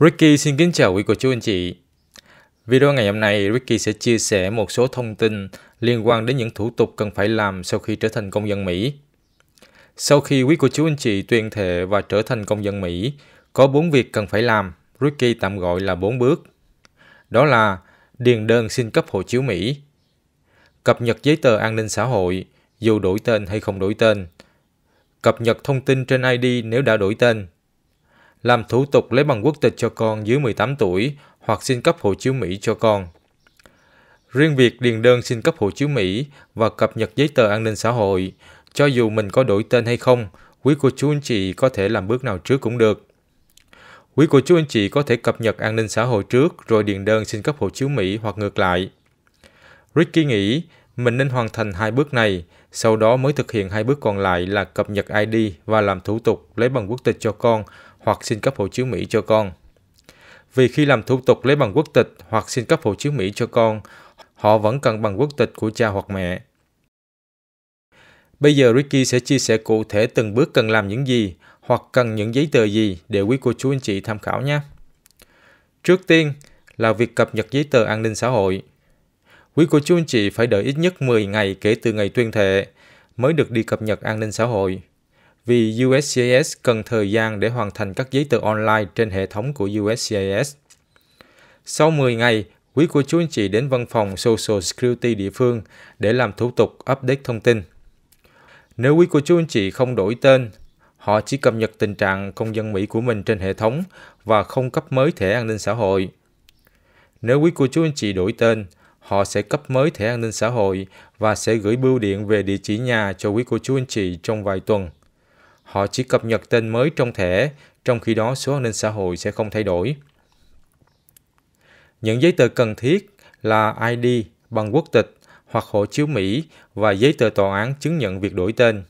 Ricky xin kính chào quý cô chú anh chị. Video ngày hôm nay, Ricky sẽ chia sẻ một số thông tin liên quan đến những thủ tục cần phải làm sau khi trở thành công dân Mỹ. Sau khi quý cô chú anh chị tuyên thệ và trở thành công dân Mỹ, có 4 việc cần phải làm, Ricky tạm gọi là 4 bước. Đó là điền đơn xin cấp hộ chiếu Mỹ, cập nhật giấy tờ an ninh xã hội, dù đổi tên hay không đổi tên, cập nhật thông tin trên ID nếu đã đổi tên, làm thủ tục lấy bằng quốc tịch cho con dưới 18 tuổi hoặc xin cấp hộ chiếu Mỹ cho con. Riêng việc điền đơn xin cấp hộ chiếu Mỹ và cập nhật giấy tờ an ninh xã hội, cho dù mình có đổi tên hay không, quý cô chú anh chị có thể làm bước nào trước cũng được. Quý cô chú anh chị có thể cập nhật an ninh xã hội trước rồi điền đơn xin cấp hộ chiếu Mỹ hoặc ngược lại. Ricky nghĩ mình nên hoàn thành hai bước này, sau đó mới thực hiện hai bước còn lại là cập nhật ID và làm thủ tục lấy bằng quốc tịch cho con hoặc xin cấp hộ chiếu Mỹ cho con. Vì khi làm thủ tục lấy bằng quốc tịch hoặc xin cấp hộ chiếu Mỹ cho con, họ vẫn cần bằng quốc tịch của cha hoặc mẹ. Bây giờ Ricky sẽ chia sẻ cụ thể từng bước cần làm những gì hoặc cần những giấy tờ gì để quý cô chú anh chị tham khảo nhé. Trước tiên là việc cập nhật giấy tờ an ninh xã hội – Quý cô chú anh chị phải đợi ít nhất 10 ngày kể từ ngày tuyên thệ mới được đi cập nhật an ninh xã hội. Vì USCIS cần thời gian để hoàn thành các giấy tờ online trên hệ thống của USCIS. Sau 10 ngày, quý cô chú anh chị đến văn phòng Social Security địa phương để làm thủ tục update thông tin. Nếu quý cô chú anh chị không đổi tên, họ chỉ cập nhật tình trạng công dân Mỹ của mình trên hệ thống và không cấp mới thẻ an ninh xã hội. Nếu quý cô chú anh chị đổi tên, họ sẽ cấp mới thẻ an ninh xã hội và sẽ gửi bưu điện về địa chỉ nhà cho quý cô chú anh chị trong vài tuần. Họ chỉ cập nhật tên mới trong thẻ, trong khi đó số an ninh xã hội sẽ không thay đổi. Những giấy tờ cần thiết là ID bằng quốc tịch hoặc hộ chiếu Mỹ và giấy tờ tòa án chứng nhận việc đổi tên.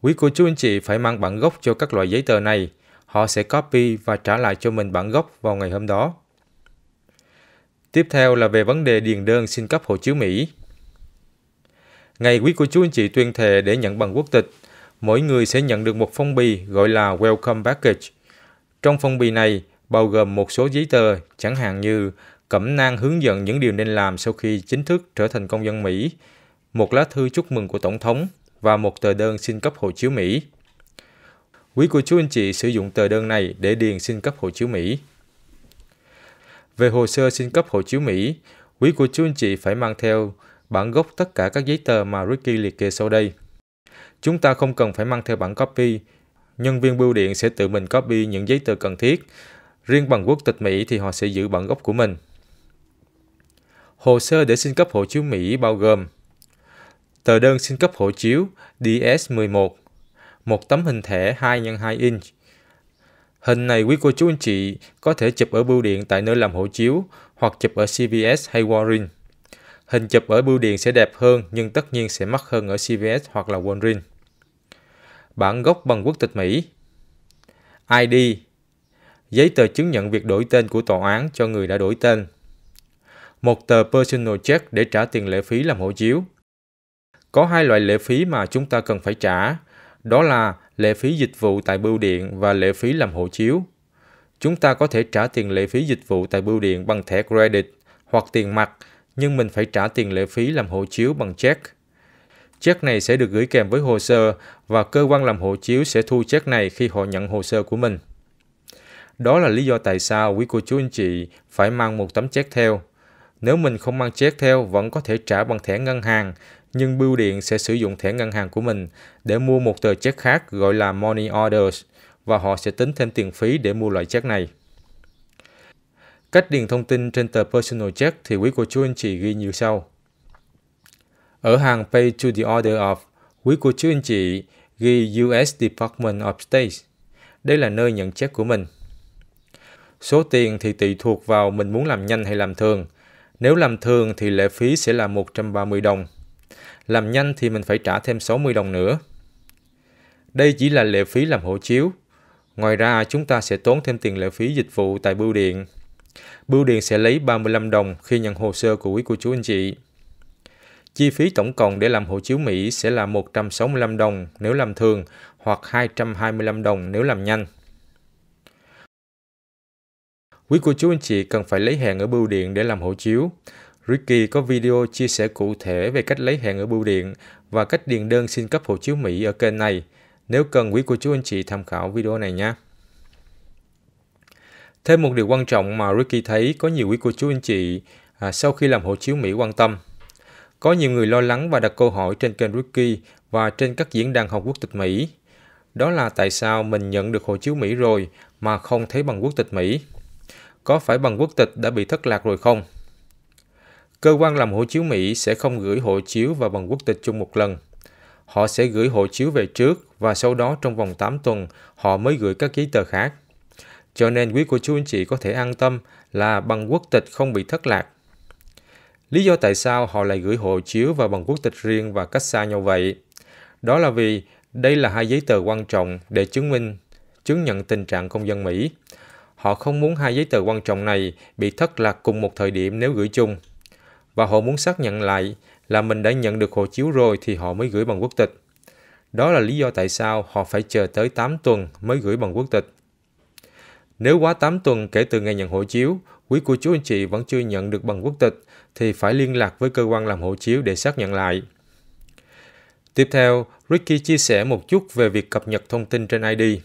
Quý cô chú anh chị phải mang bản gốc cho các loại giấy tờ này. Họ sẽ copy và trả lại cho mình bản gốc vào ngày hôm đó. Tiếp theo là về vấn đề điền đơn xin cấp hộ chiếu Mỹ. Ngày quý cô chú anh chị tuyên thệ để nhận bằng quốc tịch, mỗi người sẽ nhận được một phong bì gọi là Welcome Package. Trong phong bì này bao gồm một số giấy tờ, chẳng hạn như cẩm nang hướng dẫn những điều nên làm sau khi chính thức trở thành công dân Mỹ, một lá thư chúc mừng của Tổng thống và một tờ đơn xin cấp hộ chiếu Mỹ. Quý cô chú anh chị sử dụng tờ đơn này để điền xin cấp hộ chiếu Mỹ. Về hồ sơ xin cấp hộ chiếu Mỹ, quý cô chú anh chị phải mang theo bản gốc tất cả các giấy tờ mà Ricky liệt kê sau đây. Chúng ta không cần phải mang theo bản copy, nhân viên bưu điện sẽ tự mình copy những giấy tờ cần thiết. Riêng bằng quốc tịch Mỹ thì họ sẽ giữ bản gốc của mình. Hồ sơ để xin cấp hộ chiếu Mỹ bao gồm Tờ đơn xin cấp hộ chiếu DS11 một tấm hình thẻ 2 x 2 inch Hình này quý cô chú anh chị có thể chụp ở bưu điện tại nơi làm hộ chiếu hoặc chụp ở CVS hay Walgreens. Hình chụp ở bưu điện sẽ đẹp hơn nhưng tất nhiên sẽ mắc hơn ở CVS hoặc là Walgreens. Bản gốc bằng quốc tịch Mỹ ID Giấy tờ chứng nhận việc đổi tên của tòa án cho người đã đổi tên Một tờ personal check để trả tiền lệ phí làm hộ chiếu Có hai loại lệ phí mà chúng ta cần phải trả, đó là lệ phí dịch vụ tại bưu điện và lệ phí làm hộ chiếu. Chúng ta có thể trả tiền lệ phí dịch vụ tại bưu điện bằng thẻ credit hoặc tiền mặt, nhưng mình phải trả tiền lệ phí làm hộ chiếu bằng check. Check này sẽ được gửi kèm với hồ sơ và cơ quan làm hộ chiếu sẽ thu check này khi họ nhận hồ sơ của mình. Đó là lý do tại sao quý cô chú anh chị phải mang một tấm check theo. Nếu mình không mang check theo vẫn có thể trả bằng thẻ ngân hàng, nhưng bưu điện sẽ sử dụng thẻ ngân hàng của mình để mua một tờ check khác gọi là money orders và họ sẽ tính thêm tiền phí để mua loại check này. Cách điền thông tin trên tờ personal check thì quý cô chú anh chị ghi như sau. Ở hàng Pay to the Order of, quý cô chú anh chị ghi US Department of State. Đây là nơi nhận check của mình. Số tiền thì tùy thuộc vào mình muốn làm nhanh hay làm thường. Nếu làm thường thì lệ phí sẽ là 130 đồng làm nhanh thì mình phải trả thêm 60 đồng nữa. Đây chỉ là lệ phí làm hộ chiếu. Ngoài ra chúng ta sẽ tốn thêm tiền lệ phí dịch vụ tại bưu điện. Bưu điện sẽ lấy 35 đồng khi nhận hồ sơ của quý cô chú anh chị. Chi phí tổng cộng để làm hộ chiếu Mỹ sẽ là 165 đồng nếu làm thường hoặc 225 đồng nếu làm nhanh. Quý cô chú anh chị cần phải lấy hẹn ở bưu điện để làm hộ chiếu. Ricky có video chia sẻ cụ thể về cách lấy hẹn ở bưu điện và cách điền đơn xin cấp hộ chiếu Mỹ ở kênh này. Nếu cần quý cô chú anh chị tham khảo video này nhé. Thêm một điều quan trọng mà Ricky thấy có nhiều quý cô chú anh chị à, sau khi làm hộ chiếu Mỹ quan tâm. Có nhiều người lo lắng và đặt câu hỏi trên kênh Ricky và trên các diễn đàn học quốc tịch Mỹ. Đó là tại sao mình nhận được hộ chiếu Mỹ rồi mà không thấy bằng quốc tịch Mỹ? Có phải bằng quốc tịch đã bị thất lạc rồi không? Cơ quan làm hộ chiếu Mỹ sẽ không gửi hộ chiếu và bằng quốc tịch chung một lần. Họ sẽ gửi hộ chiếu về trước và sau đó trong vòng 8 tuần họ mới gửi các giấy tờ khác. Cho nên quý cô chú anh chị có thể an tâm là bằng quốc tịch không bị thất lạc. Lý do tại sao họ lại gửi hộ chiếu và bằng quốc tịch riêng và cách xa nhau vậy? Đó là vì đây là hai giấy tờ quan trọng để chứng minh, chứng nhận tình trạng công dân Mỹ. Họ không muốn hai giấy tờ quan trọng này bị thất lạc cùng một thời điểm nếu gửi chung và họ muốn xác nhận lại là mình đã nhận được hộ chiếu rồi thì họ mới gửi bằng quốc tịch. Đó là lý do tại sao họ phải chờ tới 8 tuần mới gửi bằng quốc tịch. Nếu quá 8 tuần kể từ ngày nhận hộ chiếu, quý cô chú anh chị vẫn chưa nhận được bằng quốc tịch thì phải liên lạc với cơ quan làm hộ chiếu để xác nhận lại. Tiếp theo, Ricky chia sẻ một chút về việc cập nhật thông tin trên ID.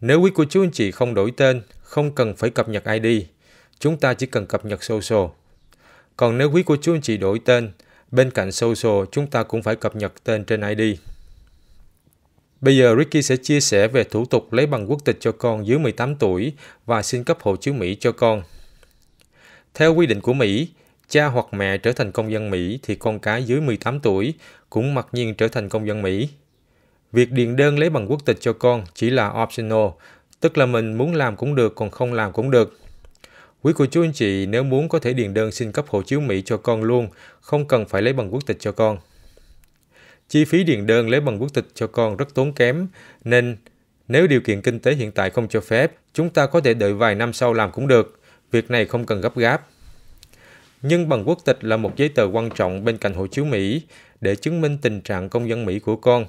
Nếu quý cô chú anh chị không đổi tên, không cần phải cập nhật ID, chúng ta chỉ cần cập nhật social. Còn nếu quý cô chú anh chị đổi tên, bên cạnh social chúng ta cũng phải cập nhật tên trên ID. Bây giờ Ricky sẽ chia sẻ về thủ tục lấy bằng quốc tịch cho con dưới 18 tuổi và xin cấp hộ chiếu Mỹ cho con. Theo quy định của Mỹ, cha hoặc mẹ trở thành công dân Mỹ thì con cái dưới 18 tuổi cũng mặc nhiên trở thành công dân Mỹ. Việc điền đơn lấy bằng quốc tịch cho con chỉ là optional, tức là mình muốn làm cũng được còn không làm cũng được. Quý cô chú anh chị nếu muốn có thể điền đơn xin cấp hộ chiếu Mỹ cho con luôn, không cần phải lấy bằng quốc tịch cho con. Chi phí điền đơn lấy bằng quốc tịch cho con rất tốn kém, nên nếu điều kiện kinh tế hiện tại không cho phép, chúng ta có thể đợi vài năm sau làm cũng được. Việc này không cần gấp gáp. Nhưng bằng quốc tịch là một giấy tờ quan trọng bên cạnh hộ chiếu Mỹ để chứng minh tình trạng công dân Mỹ của con.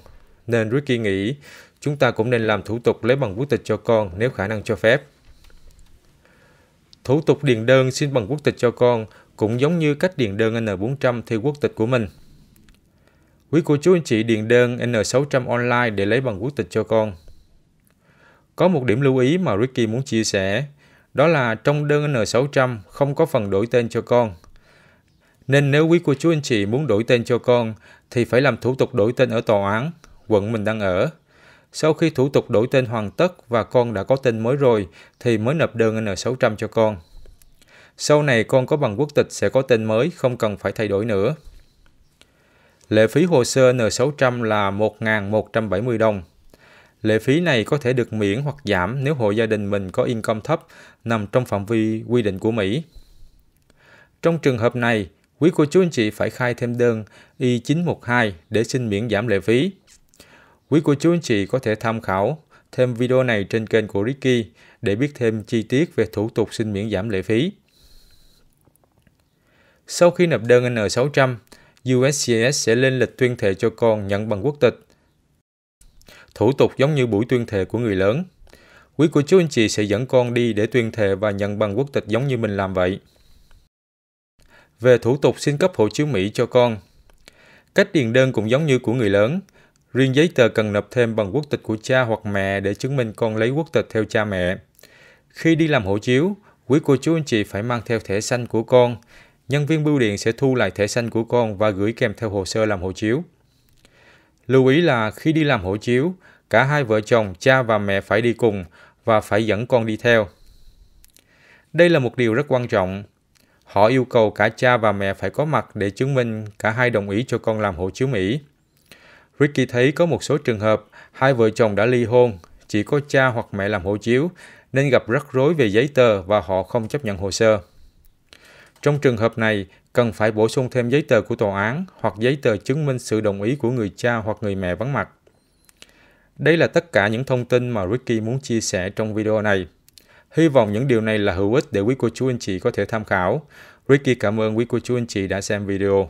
Nên Ricky nghĩ chúng ta cũng nên làm thủ tục lấy bằng quốc tịch cho con nếu khả năng cho phép. Thủ tục điền đơn xin bằng quốc tịch cho con cũng giống như cách điền đơn N400 theo quốc tịch của mình. Quý cô chú anh chị điền đơn N600 online để lấy bằng quốc tịch cho con. Có một điểm lưu ý mà Ricky muốn chia sẻ, đó là trong đơn N600 không có phần đổi tên cho con. Nên nếu quý cô chú anh chị muốn đổi tên cho con thì phải làm thủ tục đổi tên ở tòa án, quận mình đang ở sau khi thủ tục đổi tên hoàn tất và con đã có tên mới rồi, thì mới nộp đơn N600 cho con. Sau này con có bằng quốc tịch sẽ có tên mới, không cần phải thay đổi nữa. Lệ phí hồ sơ N600 là 1.170 đồng. Lệ phí này có thể được miễn hoặc giảm nếu hộ gia đình mình có income thấp nằm trong phạm vi quy định của Mỹ. Trong trường hợp này, quý cô chú anh chị phải khai thêm đơn Y912 để xin miễn giảm lệ phí. Quý cô chú anh chị có thể tham khảo thêm video này trên kênh của Ricky để biết thêm chi tiết về thủ tục xin miễn giảm lệ phí. Sau khi nộp đơn N600, USCIS sẽ lên lịch tuyên thệ cho con nhận bằng quốc tịch. Thủ tục giống như buổi tuyên thệ của người lớn. Quý cô chú anh chị sẽ dẫn con đi để tuyên thệ và nhận bằng quốc tịch giống như mình làm vậy. Về thủ tục xin cấp hộ chiếu Mỹ cho con, cách điền đơn cũng giống như của người lớn – Riêng giấy tờ cần nộp thêm bằng quốc tịch của cha hoặc mẹ để chứng minh con lấy quốc tịch theo cha mẹ. Khi đi làm hộ chiếu, quý cô chú anh chị phải mang theo thẻ xanh của con. Nhân viên bưu điện sẽ thu lại thẻ xanh của con và gửi kèm theo hồ sơ làm hộ chiếu. Lưu ý là khi đi làm hộ chiếu, cả hai vợ chồng, cha và mẹ phải đi cùng và phải dẫn con đi theo. Đây là một điều rất quan trọng. Họ yêu cầu cả cha và mẹ phải có mặt để chứng minh cả hai đồng ý cho con làm hộ chiếu Mỹ. Ricky thấy có một số trường hợp hai vợ chồng đã ly hôn, chỉ có cha hoặc mẹ làm hộ chiếu nên gặp rắc rối về giấy tờ và họ không chấp nhận hồ sơ. Trong trường hợp này, cần phải bổ sung thêm giấy tờ của tòa án hoặc giấy tờ chứng minh sự đồng ý của người cha hoặc người mẹ vắng mặt. Đây là tất cả những thông tin mà Ricky muốn chia sẻ trong video này. Hy vọng những điều này là hữu ích để quý cô chú anh chị có thể tham khảo. Ricky cảm ơn quý cô chú anh chị đã xem video.